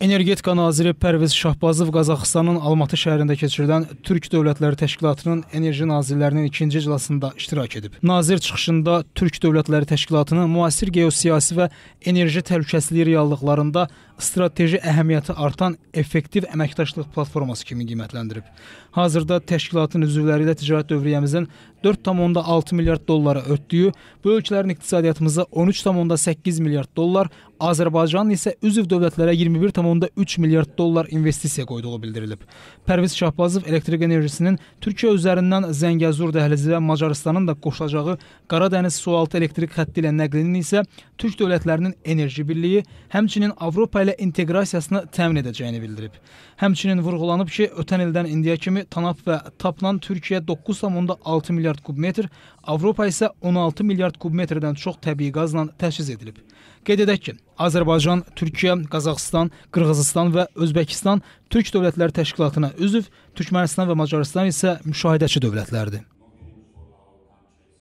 Energetika naziri Pərviz Şahbazov Qazaxıstanın Almatı şəhərində keçirilən Türk Dövlətləri Təşkilatının enerji nazirlərinin ikinci iclasında iştirak edib. Nazir çıxışında Türk Dövlətləri Təşkilatının müasir geosiyasi və enerji təhlükəsizliyi reallıqlarında strateji əhəmiyyəti artan effektiv əməkdaşlıq platforması kimi qiymətləndirib. Hazırda təşkilatın üzvləri ilə ticarət dövriyyəmizin 4.6 milyard dollara ötdüyü, bu ölkələrin iqtisadiyyatımıza 13.8 milyard dollar, Azərbaycanın isə üzv dövlətlərə 21,3 milyard dollar investisiya qoyduğu bildirilib. Pərviz Şahbazov elektrik enerjisinin Türkiyə üzərindən Zəngəzur dəhlizi və Macarıstanın da qoşulacağı Qara dəniz sualtı elektrik xətti ilə nəqlinin isə Türk dövlətlərinin enerji birliyi, həmçinin Avropa ilə inteqrasiyasını təmin edəcəyini bildirib. Həmçinin vurğulanıb ki, ötən ildən indiyə kimi TANAP və TAP-la Türkiyə 9,6 milyard kubmetr, Avropa isə 16 milyard kubmetrdən çox təbii qazla təchiz edilib. Qeyd edək ki, Azərbaycan, Türkiyə, Qazaxıstan, Qırğızıstan və Özbəkistan Türk Dövlətləri Təşkilatına üzv, Türkmənistan və Macarıstan isə müşahidəçi dövlətlərdir.